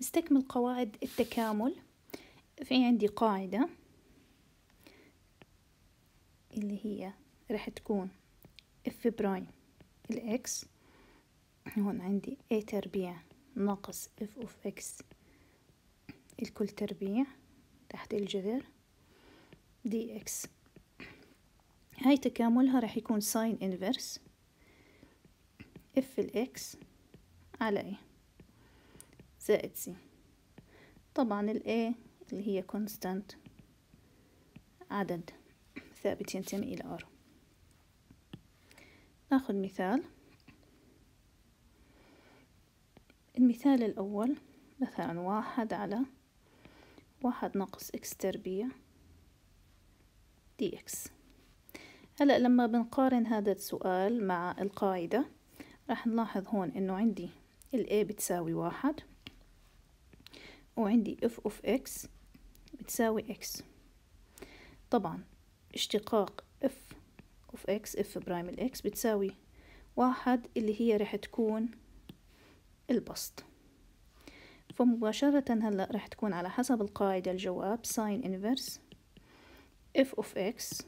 نستكمل قواعد التكامل في عندي قاعدة اللي هي راح تكون اف برايم الاكس هون عندي a تربيع ناقص اف اوف اكس الكل تربيع تحت الجذر دي اكس هاي تكاملها راح يكون ساين انفرس اف الاكس على ايه زائد سي طبعا الأ A اللي هي constant عدد ثابت ينتمي إلى R ناخد مثال المثال الأول مثلا واحد على واحد ناقص إكس تربيع دي إكس هلأ لما بنقارن هذا السؤال مع القاعدة راح نلاحظ هون إنه عندي ال A بتساوي واحد وعندي اف اوف اكس بتساوي اكس طبعا اشتقاق اف اوف اكس اف برايم الاكس بتساوي واحد اللي هي رح تكون البسط فمباشرة هلأ رح تكون على حسب القاعدة الجواب ساين انفرس اف اوف اكس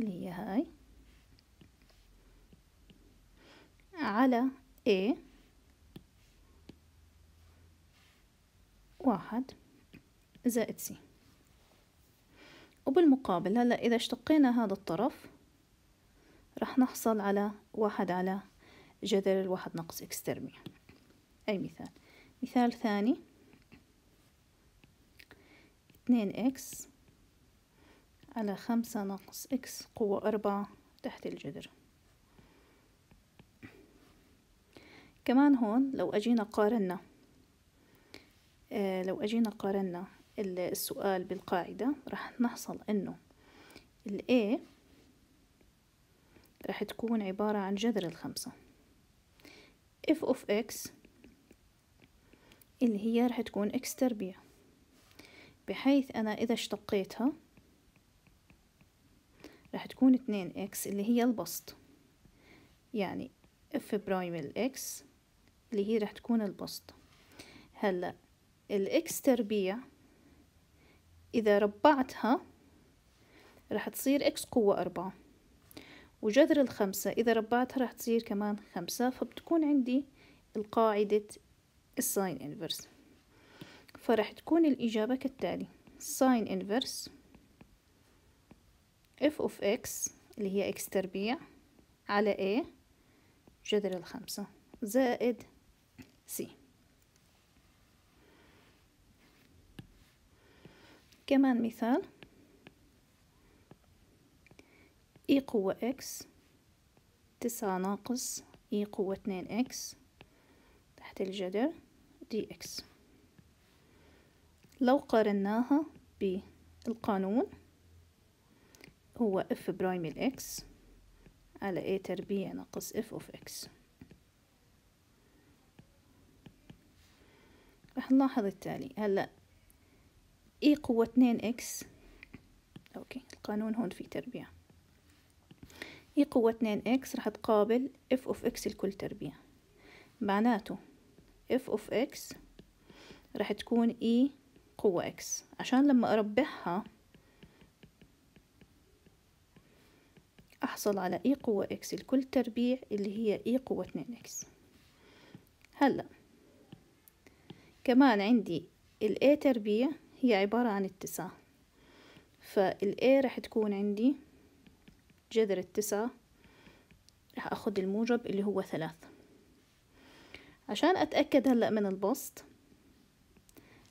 اللي هي هاي على a واحد زائد سي وبالمقابل هلأ إذا اشتقينا هذا الطرف راح نحصل على واحد على جذر الواحد ناقص إكس ترمية أي مثال مثال ثاني اتنين إكس على خمسة ناقص إكس قوة أربعة تحت الجذر كمان هون لو أجينا قارنا آه، لو أجينا قارنا السؤال بالقاعدة راح نحصل أنه ال A راح تكون عبارة عن جذر الخمسة f of x اللي هي راح تكون x تربيع بحيث أنا إذا اشتقيتها راح تكون اتنين x اللي هي البسط يعني f برايم ال x اللي هي راح تكون البسط هلأ الإكس تربيع إذا ربعتها راح تصير إكس قوة أربعة وجذر الخمسة إذا ربعتها راح تصير كمان خمسة فبتكون عندي القاعدة الساين إنفرس فراح تكون الإجابة كالتالي ساين إنفرس اف اوف اكس اللي هي اكس تربيع على a جذر الخمسة زائد سي كمان مثال اي e قوة اكس تسعة ناقص اي e قوة اتنين اكس تحت الجذر دي اكس لو قارناها بالقانون هو اف برايم الاكس على اي تربيع ناقص اف اوف اكس راح نلاحظ التالي هلا اي قوة اثنين اكس اوكي القانون هون في تربيع اي قوة اثنين اكس راح تقابل اف اوف اكس الكل تربيع معناته اف اوف اكس راح تكون اي e قوة اكس عشان لما اربحها أحصل على إي e قوة إكس الكل تربيع اللي هي إي e قوة 2 إكس هلأ كمان عندي الإي تربيع هي عبارة عن التسعة فالاي راح تكون عندي جذر التسعة راح أخد الموجب اللي هو ثلاث عشان أتأكد هلأ من البسط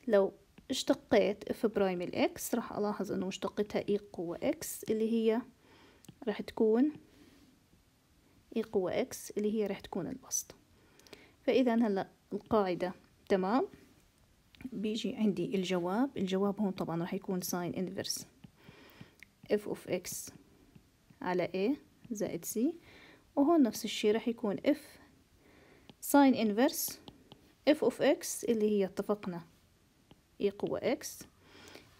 لو اشتقيت اف برايم الاكس راح الاحظ انه اشتقتها اي e قوة اكس اللي هي راح تكون اي e قوة اكس اللي هي راح تكون البسط فاذا هلا القاعدة تمام بيجي عندي الجواب الجواب هون طبعا راح يكون ساين انفرس اف اوف اكس على اي زائد سي وهون نفس الشي راح يكون اف ساين انفرس اف اوف اكس اللي هي اتفقنا اي e قوة اكس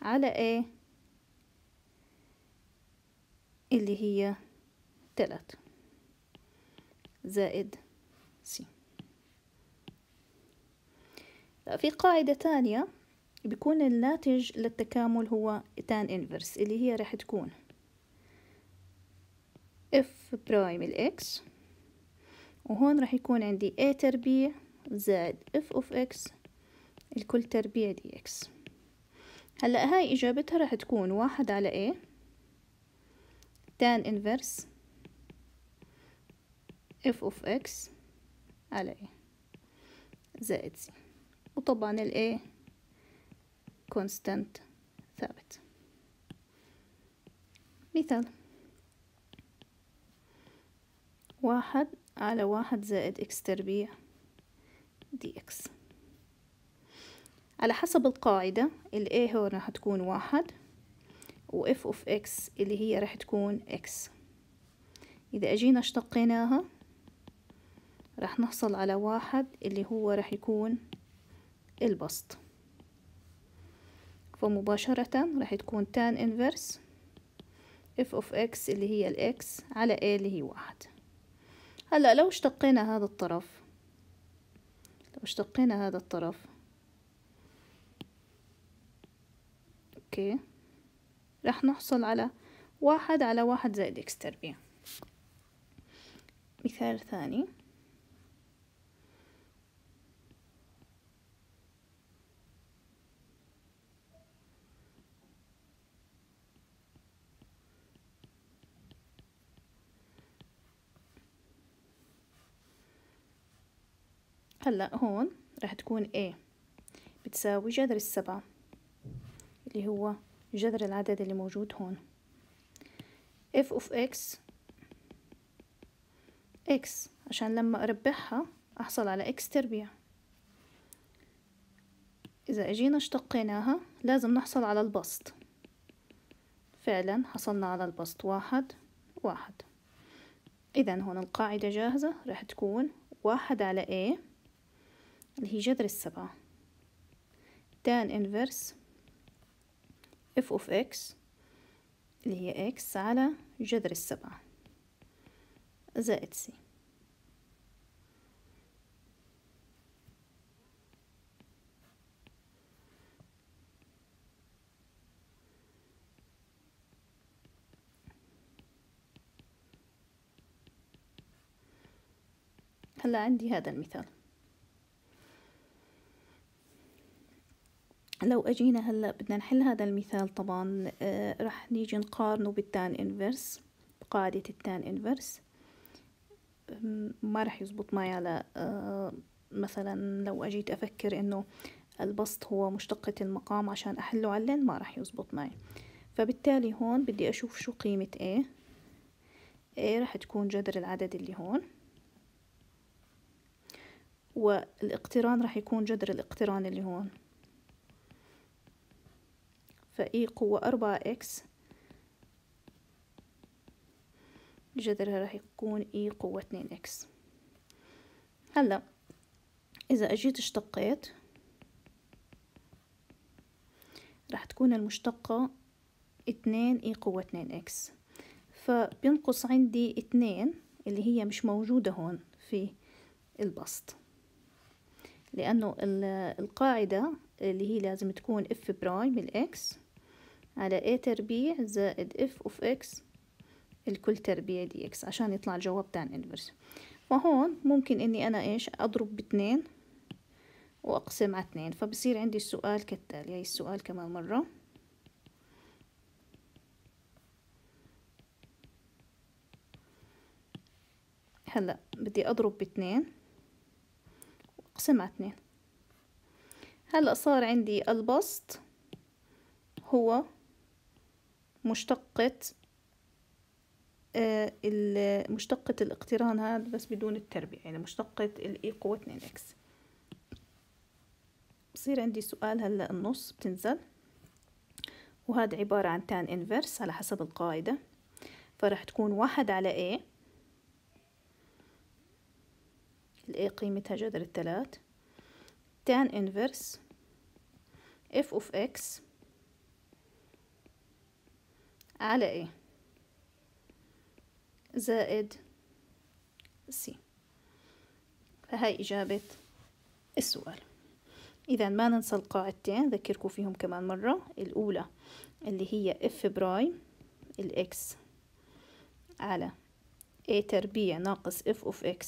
على اي اللي هي تلات زائد سي في قاعدة تانية بيكون الناتج للتكامل هو تان انفرس اللي هي راح تكون اف برايم الاكس وهون راح يكون عندي اي تربيع زائد اف اوف اكس الكل تربيع دي اكس هلا هاي اجابتها راح تكون واحد على اي تان انفرس اف اوف اكس على اي زائد سي وطبعا A كونستانت ثابت مثال واحد على واحد زائد اكس تربيع دي اكس على حسب القاعدة ال a هون راح تكون واحد و f of x اللي هي راح تكون x إذا أجينا اشتقيناها راح نحصل على واحد اللي هو راح يكون البسط فمباشرة راح تكون تان انفرس اف اوف اكس اللي هي الاكس على ايه اللي هي واحد هلا لو اشتقينا هذا الطرف لو اشتقينا هذا الطرف اوكي راح نحصل على واحد على واحد زائد اكس تربيع مثال ثاني هلأ هون راح تكون A بتساوي جذر السبعة اللي هو جذر العدد اللي موجود هون f of x x عشان لما أربحها أحصل على x تربيع إذا أجينا اشتقيناها لازم نحصل على البسط فعلا حصلنا على البسط واحد واحد إذا هون القاعدة جاهزة راح تكون واحد على A اللي هي جذر السبعة تان انفرس اف اوف اكس اللي هي اكس على جذر السبعة زائد سي هلا عندي هذا المثال لو أجينا هلأ بدنا نحل هذا المثال طبعا آه رح نيجي نقارنه بالتان انفرس بقاعدة التان انفرس ما رح يزبط معي على آه مثلا لو أجيت أفكر إنه البسط هو مشتقة المقام عشان أحله على اللين ما رح يزبط معي فبالتالي هون بدي أشوف شو قيمة A A رح تكون جذر العدد اللي هون والاقتران رح يكون جذر الاقتران اللي هون فإي قوة أربعة إكس جذرها راح يكون إي قوة اتنين إكس هلأ إذا أجيت اشتقيت راح تكون المشتقة اتنين إي قوة اتنين إكس فبينقص عندي اتنين اللي هي مش موجودة هون في البسط لأنه القاعدة اللي هي لازم تكون اف برايم الإكس على a تربيع زائد f of x الكل تربيع دي x عشان يطلع الجواب تاع الانفرس فهون ممكن اني انا ايش اضرب باتنين واقسم على اتنين فبصير عندي السؤال كالتالي هاي السؤال كمان مرة هلا بدي اضرب باتنين واقسم على اتنين هلا صار عندي البسط هو مشتقة آه، مشتقة الاقتران هذا بس بدون التربيع يعني مشتقة الاي e قوة 2 اكس بصير عندي سؤال هلا النص بتنزل وهذا عبارة عن تان انفرس على حسب القاعدة فرح تكون واحد على اي الاي قيمتها جذر الثلاث تان انفرس اف اوف اكس على ايه زائد سي فهي إجابة السؤال إذا ما ننسى القاعدتين ذكركم فيهم كمان مرة الأولى اللي هي اف برايم الإكس على a تربيع ناقص f of x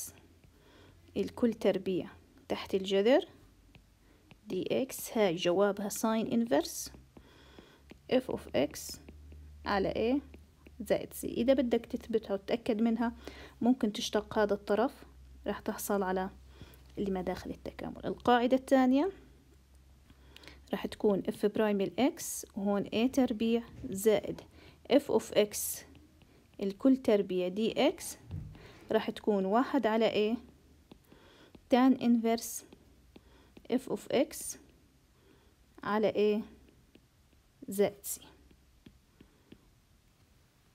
الكل تربيع تحت الجذر dx هاي جوابها ساين inverse f of x على A زائد C إذا بدك تثبتها وتتأكد منها ممكن تشتق هذا الطرف راح تحصل على اللي ما داخل التكامل القاعدة الثانية راح تكون F برايم الإكس وهون A تربيع زائد F of X الكل تربيع دي إكس راح تكون واحد على A تان إنفرس F of X على A زائد C